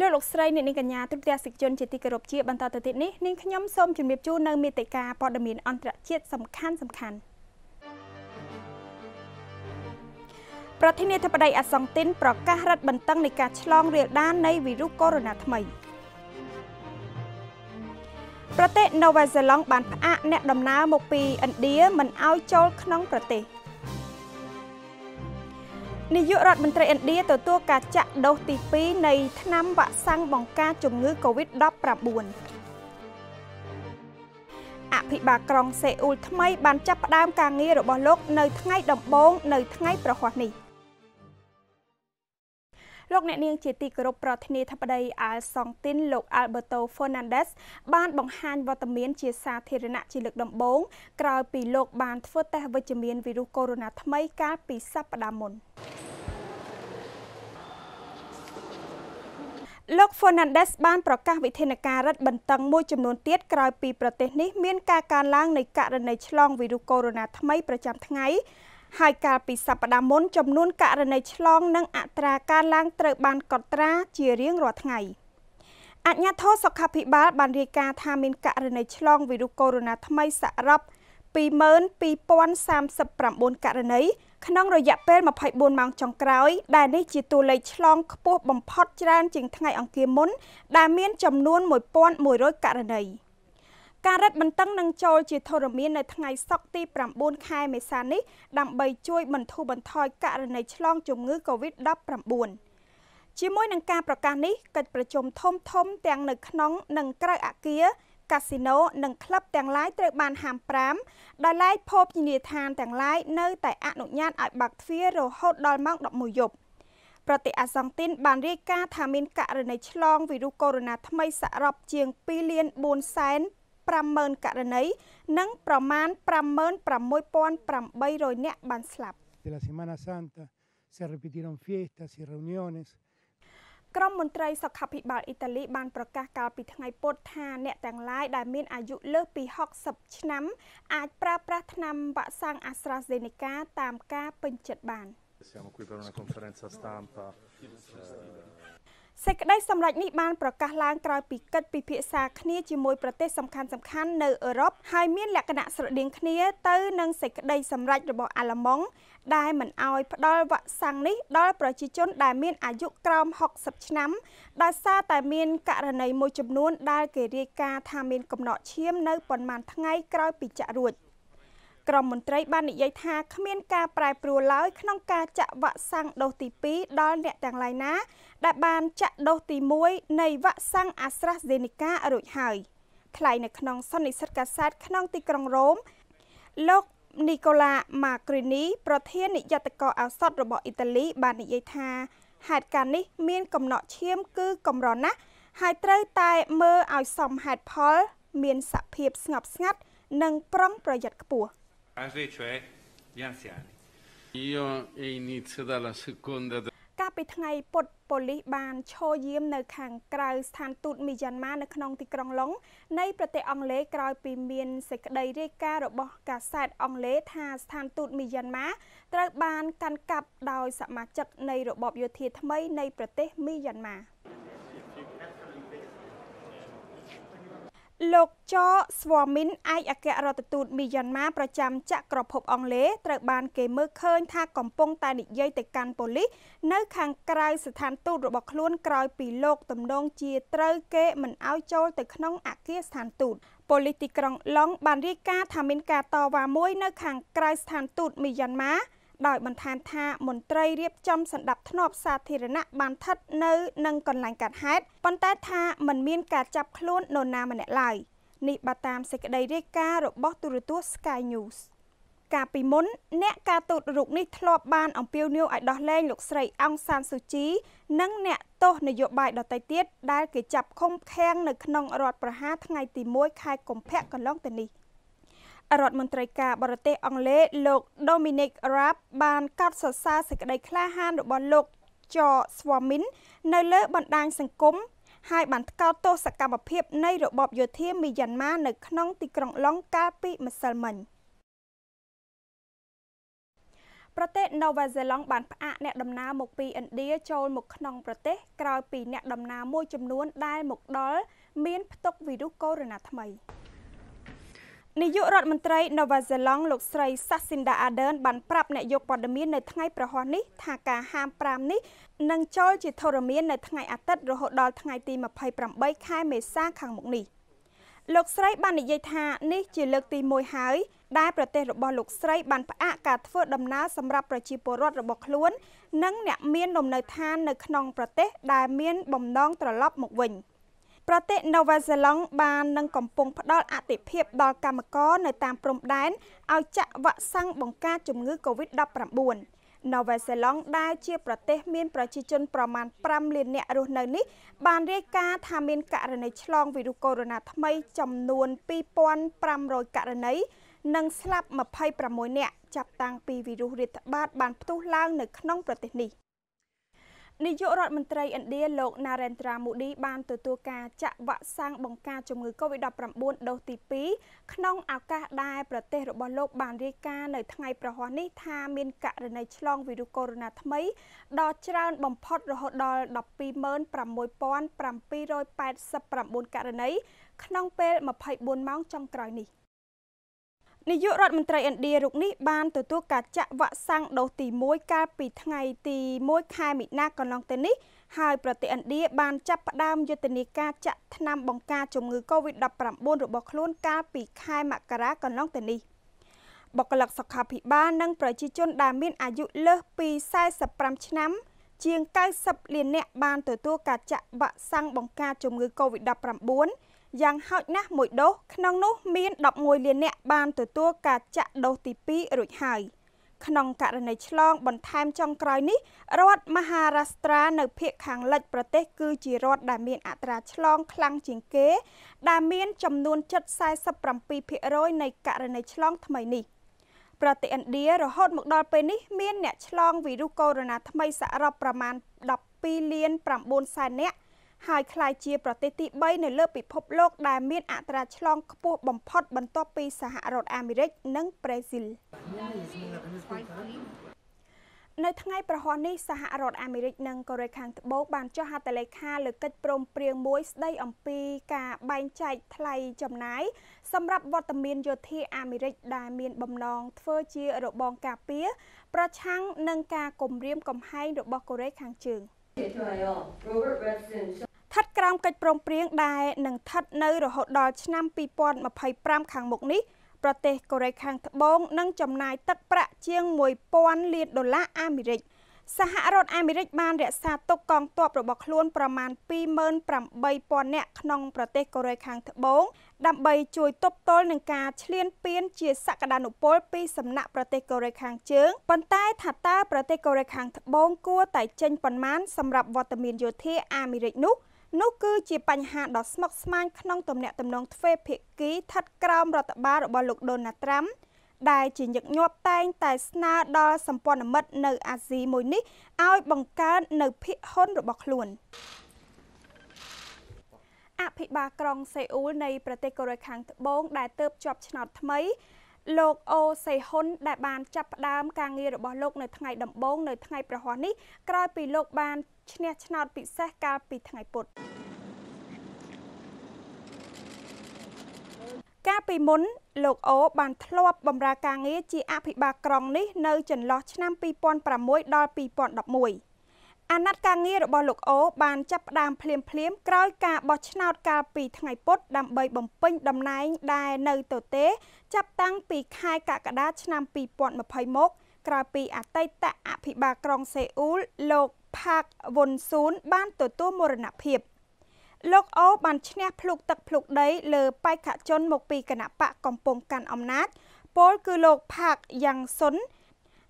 លោកលោកស្រីអ្នកនាងកញ្ញាទូទាំងសិកជនជាទីគោរពជា បន្តទៅទៀតនេះនាងខ្ញុំសូមជម្រាបជូននៅមេតិការព័ត៌មានអន្តរជាតិសំខាន់សំខាន់ប្រធានាធិបតីអាសង់ទីនប្រកាសរឹតបន្តឹងនៃការឆ្លង រាលដាល នៃវីរុសកូវីដ -19 ថ្មីប្រទេសណូវែលសេឡង់បានផ្អាក អ្នកដំណើរមកពីឥណ្ឌាមិនឲ្យចូលក្នុងប្រទេសនាយករដ្ឋមន្ត្រីឥណ្ឌាទទួលការចាក់ដូសទី2នៃថ្នាំវ៉ាក់សាំងបង្ការជំងឺ Covid-19 អភិបាលក្រុងសេអ៊ូលថ្មី បានចាប់ផ្ដើមការងាររបស់លោក នៅថ្ងៃ ដំបូង នៅ ថ្ងៃប្រហ័សនេះ។លោកអ្នកនាងជាទីគោរពប្រធានាធិបតីអាល់សង់ទីនលោក Alberto Fernandez បាន បង្ហាញវត្តមាន ជាសាធារណៈជាលើកដំបូង ក្រោយពីលោកបានធ្វើតេស្តវិជ្ជមានវីរុសកូវីដ -19 ថ្មីកាលពីសប្តាហ៍មុនលោក Fernandez បានប្រកាសវិធានការរឹតបន្តឹងមួយចំនួនទៀតក្រោយពីប្រទេសនេះ មាន ការកើនឡើង នៃករណីឆ្លង វីរុសកូវីដ -19 ថ្មីប្រចាំថ្ងៃហើយកាលពីសប្តាហ៍មុនចំនួនករណីឆ្លង និងអត្រាការឡើងត្រូវបានកត់ត្រា ជារៀងរាល់ថ្ងៃអញ្ញាធរសុខាភិបាលបានរាយការណ៍ថាមានករណីឆ្លងវីរុសកូវីដ -19 ថ្មីសរុប22,039ករណីក្នុងរយៈពេល24ម៉ោងចុងក្រោយ ដែលនេះជាតួលេខឆ្លងខ្ពស់បំផុតច្រើន ជាងថ្ងៃអង្គារមុនដែលមានចំនួន1100ករណី។ការរឹតបន្តឹងនឹងចូលជាធរមាននៅថ្ងៃសុក្រទី9ខែមេសានេះ ដើម្បីជួយ បន្ធូរបន្ថយករណីឆ្លង ជំងឺ Covid-19 ជាមួយនឹងការប្រកាសនេះកិច្ចប្រជុំធំធំទាំងនៅក្នុងនិងក្រៅអាគារកាស៊ីណូនិងក្លឹបទាំងឡាយត្រូវបានហាម5ដោយឡែកភពជំនាញឋានទាំងឡាយនៅតែអនុញ្ញាតឲ្យបើកទ្វាររហូតដល់ម៉ោង11យប់ប្រទេសអាសង់ទីនបានរាយការណ៍ថាមានករណីឆ្លងវីរុសកូវីដ -19 ថ្មីសរុបជាង2លាន4សែន50000ករណីនិងប្រមាណ56800នាក់បានស្លាប់ De la Semana Santa se repitieron fiestas y reuniones ក្រមមន្ត្រីសុខាភិបាលអ៊ីតាលី បានប្រកាសកាលពីថ្ងៃពុធថាអ្នកទាំងឡាយដែលមានអាយុលើសពី60ឆ្នាំ អាចប្រើប្រាស់ថ្នាំវ៉ាក់សាំង AstraZeneca តាមការពេញចិត្តបាន។ Siamo qui per una conferenza stampa eh, សេចក្តីសម្រេចនេះបានប្រកាសឡើងក្រោយពីកិច្ចពិភាក្សាគ្នាជាមួយប្រទេសសំខាន់ៗនៅអឺរ៉ុបហើយមានលក្ខណៈស្រដៀងគ្នាទៅនឹងសេចក្តីសម្រេចរបស់អាល្លឺម៉ង់ដែលមិនអោយផ្ដល់វ៉ាក់សាំងនេះដល់ប្រជាជនដែលមានអាយុក្រោម60ឆ្នាំ ដោយសារតែមានករណីមួយចំនួនដែលគេរាយការណ៍ថាមានកំណកឈាមនៅប៉ុន្មានថ្ងៃក្រោយពីចាក់រួច។ក្រមមន្ត្រីបាននិយាយថាគ្មានការប្រែប្រួលឡើយក្នុងការចាក់វ៉ាក់សាំងដូសទី2ដល់អ្នកទាំងឡាយណា ដែលបានចាក់ដូសទី1នៃវ៉ាក់សាំង AstraZeneca រួចហើយថ្លែងនៅក្នុងសន្និសីទកាសែតក្នុង ទីក្រុងរ៉ូមលោកនីកូឡាម៉ាគ្រីនីប្រធាននាយដ្ឋករឱសថរបស់អ៊ីតាលី បាននិយាយថាហេតុការណ៍នេះ មានកំណត់ឈាមគឺកម្រណាស់ហើយត្រូវតែមើលឲ្យសមហេតុផល មានសភាពស្ងប់ស្ងាត់និងប្រុងប្រយ័ត្នខ្ពស់។ fase, cioè gli anziani. Io inizio dalla seconda កាលពីថ្ងៃពុធប៉ូលីសបានឈរយាមនៅខាងក្រៅស្ថានទូតមីយ៉ាន់ម៉ានៅក្នុងទីក្រុងឡុងនៃប្រទេសអង់គ្លេសក្រោយពីមានសេចក្តីរាយការណ៍របស់កាសែតអង់គ្លេសថាស្ថានទូតមីយ៉ាន់ម៉ាត្រូវបានកាន់កាប់ដោយសមាជិកនៃរបបយោធាថ្មីនៃប្រទេសមីយ៉ាន់ម៉ា។លោកចោស្វាមីនឯកអគ្គរដ្ឋទូតមីយ៉ាន់ម៉ាប្រចាំចក្រភព អង់គ្លេសត្រូវបានគេមើលឃើញថាកំពុងតែនិយាយទៅកាន់ប៉ូលីសនៅ ខាងក្រៅស្ថានទូតរបស់ខ្លួនក្រោយពីលោកទំនងជាត្រូវគេមិនអោយចូលទៅក្នុងអគារស្ថានទូតប៉ូលីសទីក្រុងឡុងបានរាយការណ៍ថាមានការតវ៉ាមួយនៅខាងក្រៅស្ថានទូតមីយ៉ាន់ម៉ាដោយបន្ថែមថាមន្ត្រីរៀបចំសន្តិភាពសាធារណៈបានថិតនៅនឹងកន្លែងកាត់ហេតុប៉ុន្តែថាមិនមានការចាប់ខ្លួននរណាម្នាក់ឡើយនេះបើតាមសេចក្តីរាយការណ៍របស់ទូរទស្សន៍ Sky News កាលពីមុនអ្នកការទូតរូបនេះធ្លាប់បានអំពាវនាវឲ្យដោះលែងលោកស្រីអង្សានស៊ូជី និងអ្នកទោសនយោបាយដទៃទៀតដែលគេចាប់ឃុំឃាំងនៅក្នុងរដ្ឋប្រហារថ្ងៃទី1ខែកុម្ភៈកន្លងទៅនេះ។រដ្ឋមន្ត្រីការបរទេសអង់គ្លេសលោក Dominic Raab បានកោតសរសើរសេចក្តីក្លាហានរបស់លោកចស្វាមីននៅលើបណ្ដាញសង្គមហើយបានថ្កោលទោសសកម្មភាពនៃរបបយោធាមីយ៉ាន់ម៉ានៅក្នុងទីក្រុងឡុងកាលពីម្សិលមិញ។ប្រទេសណូវែលសេឡង់បានផ្អាកអ្នកដំណើរមកពីឥណ្ឌាចូលមកក្នុងប្រទេស ក្រោយពីអ្នកដំណើរមួយចំនួន ដែលមកដល់មានផ្ទុកវីរុសកូវីដ -19 នាយករដ្ឋមន្ត្រីណូវ៉ាហ្សេឡង់លោកស្រីសាស៊ីនដាអាដឺនបានប្រាប់អ្នកយកព័ត៌មាននៅថ្ងៃប្រហ័សនេះថាការហាម5នេះនឹងចូលជាធរមាននៅថ្ងៃអាទិត្យរហូតដល់ថ្ងៃទី28ខែមេសាខាងមុខនេះលោកស្រីបាននិយាយថានេះជាលើកទី1ហើយដែលប្រទេសរបស់លោកស្រី បានផ្អាកការធ្វើដំណើរសម្រាប់ប្រជាពលរដ្ឋរបស់ខ្លួន និងអ្នកមានលំនៅឋាននៅក្នុងប្រទេស ដែលមានបំណងត្រឡប់ មកវិញ។ប្រទេសណូវែលសេឡង់បាននឹងកំពុងផ្ដល់អតិភិបដល់កម្មករនៅតាមព្រំដែនឲ្យចាក់វ៉ាក់សាំងបង្ការជំងឺ Covid-19 ណូវែលសេឡង់ដែលជាប្រទេសមានប្រជាជនប្រមាណ5លាននាក់រស់នៅនេះបានរាយការណ៍ថាមានករណីឆ្លងវីរុសកូវីដ -19 ថ្មី ចំនួន2500ករណីនិងស្លាប់26នាក់ចាប់តាំងពីវីរុសរាតត្បាតបានផ្ទុះឡើងនៅក្នុងប្រទេសនេះនាយករដ្ឋមន្ត្រីឥណ្ឌាលោក Narendra Modi បានទទួលការចាក់វ៉ាក់សាំងបង្ការជំងឺ Covid-19 ដូសទី2ក្នុងឱកាសដែលប្រទេសរបស់លោកបានរាយការណ៍នៅថ្ងៃប្រហ័សនេះថាមានករណីឆ្លងវីរុសកូវីដ -19 ថ្មីដ៏ច្រើនបំផុតរហូតដល់126,789ករណីក្នុងពេល24ម៉ោងចុងក្រោយនេះ។នាយករដ្ឋមន្ត្រីឥណ្ឌារូបនេះបានទទួលការចាក់វ៉ាក់សាំងដូសទី1កាលពីថ្ងៃទី1ខែមិថុនាកន្លងទៅនេះហើយប្រទេសឥណ្ឌាបានចាប់ផ្ដើមយុទ្ធនាការចាក់ថ្នាំបង្ការជំងឺ Covid-19 របស់ខ្លួនកាលពីខែមករាកន្លងទៅនេះបុគ្គលិកសុខាភិបាលនិងប្រជាជនដែលមានអាយុលើសពី45ឆ្នាំជាង90លាននាក់បានទទួលការចាក់វ៉ាក់សាំងបង្ការជំងឺ Covid-19 យ៉ាងហោចណាស់មួយដូសក្នុងនោះ មាន11លាននាក់បានទទួលការចាក់ដូសទី2រួចហើយក្នុងករណីឆ្លងបន្ថែមចុងក្រោយនេះ រដ្ឋមហារាស្ត្រា នៅភាគខាងលិច ប្រទេស គឺជារដ្ឋដែលមានអត្រាឆ្លង ខ្លាំងជាងគេដែលមានចំនួនជិត47%នៃករណីឆ្លង ថ្មីនេះប្រទេសឥណ្ឌារហូតមកដល់ពេលនេះ មានអ្នកឆ្លងវីរុសកូវីដ -19 ថ្មីសរុបប្រមាណ12លាន9សែននាក់ហើយក្លាយជាប្រទេសទី3នៅលើពិភពលោក ដែលមានអត្រាឆ្លងខ្ពស់បំផុត បន្ទាប់ពីសហរដ្ឋអាមេរិកនិងប្រេស៊ីលនៅថ្ងៃប្រហ័សនេះសហរដ្ឋអាមេរិកនិងកូរ៉េខាងត្បូងបានចុះហត្ថលេខាលើកិច្ចព្រមព្រៀងមួយស្ដីអំពីការបែងចែកថ្លៃចំណាយសម្រាប់វត្តមានយោធាអាមេរិកដែលមានបំណងធ្វើជារបងការពារ ប្រឆាំងនឹងការគំរាម កំហែងរបស់កូរ៉េខាងជើងឋិតក្រោមកិច្ចព្រមព្រៀងដែលនឹងឋិតនៅរហូតដល់ឆ្នាំ2025ខាងមុខនេះ ប្រទេសកូរ៉េខាងត្បូងនឹងចំណាយទឹកប្រាក់ជាង1000លានដុល្លារអាមេរិកសហរដ្ឋអាមេរិកបានរក្សាទុកកងទ័ពរបស់ខ្លួនប្រមាណ28,000នាក់ក្នុងប្រទេសកូរ៉េខាងត្បូង ដើម្បីជួយទប់ទល់នឹងការឈ្លានពានជាសក្តានុពលពីសំណាក់ប្រទេសកូរ៉េខាងជើងប៉ុន្តែថាតើប្រទេសកូរ៉េខាងត្បូងគួរតែចេញប៉ុន្មានសម្រាប់វត្តមានយោធាអាមេរិកនោះ។នោះគឺជាបញ្ហាដ៏ស្មុគស្មាញក្នុងទំនាក់ទំនងទ្វេភាគីស្ថិតក្រោមរដ្ឋបាលរបស់លោកដូណាល់ត្រាំដែលជាញឹកញាប់តែងតែ ស្នើដល់សម្ព័ន្ធមិត្តនៅអាស៊ីមួយនេះឲ្យបង្កើននៅភាគហ៊ុនរបស់ខ្លួនអភិបាលក្រុងសេអ៊ូលនៃប្រទេសកូរ៉េខាងត្បូង ដែលទើបជាប់ឆ្នោតថ្មីលោកអូសេហ៊ុនដែលបានចាប់ផ្ដើមការងាររបស់លោក នៅថ្ងៃដំបូងនៅថ្ងៃ ប្រហោះនេះក្រោយពីលោកបានឈ្នះឆ្នោតពិសេស កាលពីថ្ងៃពុធកាលពីមុនលោកអូ បាន ធ្លាប់បម្រើការងារជាអភិបាលក្រុងនេះនៅ ចន្លោះឆ្នាំ2006ដល់2011អាណត្តិការងាររបស់លោកអូបានចាប់ផ្ដើមភ្លាមភ្លាមក្រោយការបោះឆ្នោតកាលពីថ្ងៃពុធដើម្បីបំពេញតំណែងដែលនៅទទេចាប់តាំងពីខែកក្កដាឆ្នាំ2020មកក្រោយពីអតីតអភិបាលក្រុងសេអ៊ូលលោកផាកវុនស៊ូនបានទទួលមរណភាព លោកអូបានឈ្នះភ្លុកទឹកភ្លុកដីលើបេក្ខជន មកពីគណៈបកកំពុងកាន់អំណាចពលគឺលោកផាកយ៉ាងសុន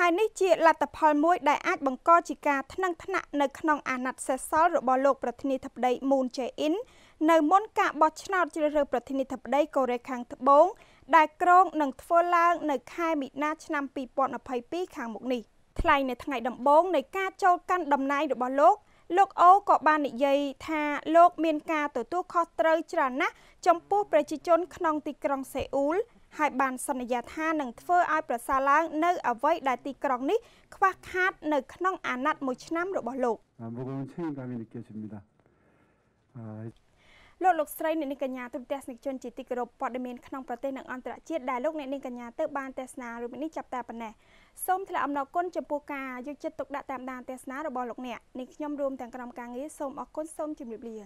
ហើយនេះជាលទ្ធផលមួយដែលអាចបង្កជាការថ្នឹងថ្នាក់នៅក្នុងអាណត្តិសេសសល់របស់លោកប្រធានាធិបតី Moon Jae-in នៅមុនការបោះឆ្នោតជ្រើសរើសប្រធានាធិបតីកូរ៉េខាងត្បូងដែលក្រុងនឹងធ្វើឡើងនៅខែមិថុនាឆ្នាំ2022ខាងមុខនេះថ្លែងនៅថ្ងៃដំបូងនៃការចូលកាន់តំណែងរបស់លោកលោកអូក៏បាននិយាយថាលោកមានការទទួលខុសត្រូវច្រើនណាស់ចំពោះប្រជាជនក្នុងទីក្រុងសេអ៊ូលហើយបានសន្យាថានឹងធ្វើឲ្យប្រសើរឡើង នៅអ្វីដែលទីក្រុងនេះខ្វះខាតនៅក្នុងអាណត្តិមួយឆ្នាំ របស់លោកលោកលោកស្រីអ្នកនាងកញ្ញាទូទស្សនិកជនជាទីគោរពព័ត៌មាន ក្នុងប្រទេសនិងអន្តរជាតិដែលលោកអ្នកនាងកញ្ញាទៅបានទេសនារូបនេះចាប់តែប៉ុណ្ណេះសូមថ្លែងអំណរគុណចំពោះការយកចិត្តទុកដាក់តាមដានទេសនារបស់លោកអ្នកនេះខ្ញុំរួមទាំងក្រុមការងារសូមអរគុណសូមជម្រាបលា